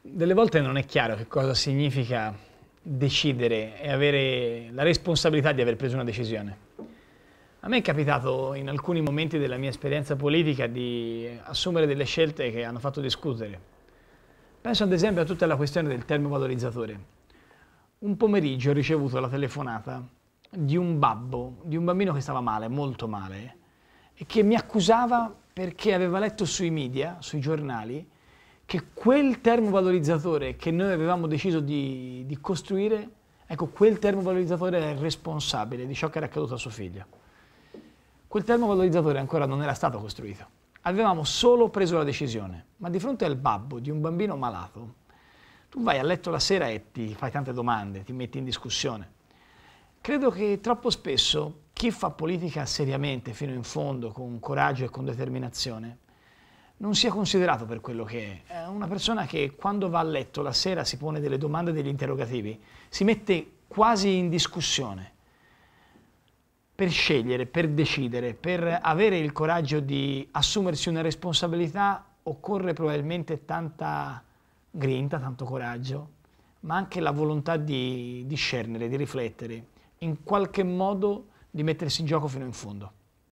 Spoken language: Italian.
delle volte non è chiaro che cosa significa decidere e avere la responsabilità di aver preso una decisione. A me è capitato in alcuni momenti della mia esperienza politica di assumere delle scelte che hanno fatto discutere. Penso ad esempio a tutta la questione del termovalorizzatore. Un pomeriggio ho ricevuto la telefonata di un babbo, di un bambino che stava male, molto male, e che mi accusava perché aveva letto sui media, sui giornali, che quel termovalorizzatore che noi avevamo deciso di, di costruire, ecco, quel termovalorizzatore era il responsabile di ciò che era accaduto a suo figlio. Quel termovalorizzatore ancora non era stato costruito. Avevamo solo preso la decisione, ma di fronte al babbo di un bambino malato, tu vai a letto la sera e ti fai tante domande, ti metti in discussione. Credo che troppo spesso chi fa politica seriamente, fino in fondo, con coraggio e con determinazione, non sia considerato per quello che è. Eh. È una persona che quando va a letto la sera si pone delle domande, e degli interrogativi, si mette quasi in discussione per scegliere, per decidere, per avere il coraggio di assumersi una responsabilità occorre probabilmente tanta grinta, tanto coraggio, ma anche la volontà di discernere, di riflettere, in qualche modo di mettersi in gioco fino in fondo.